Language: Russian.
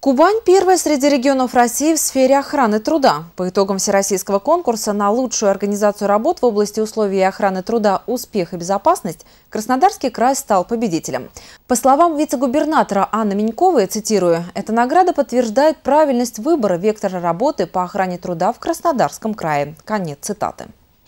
Кубань первая среди регионов России в сфере охраны труда. По итогам всероссийского конкурса на лучшую организацию работ в области условий охраны труда «Успех и безопасность» Краснодарский край стал победителем. По словам вице-губернатора Анны Миньковой, цитирую, «Эта награда подтверждает правильность выбора вектора работы по охране труда в Краснодарском крае». Конец цитаты.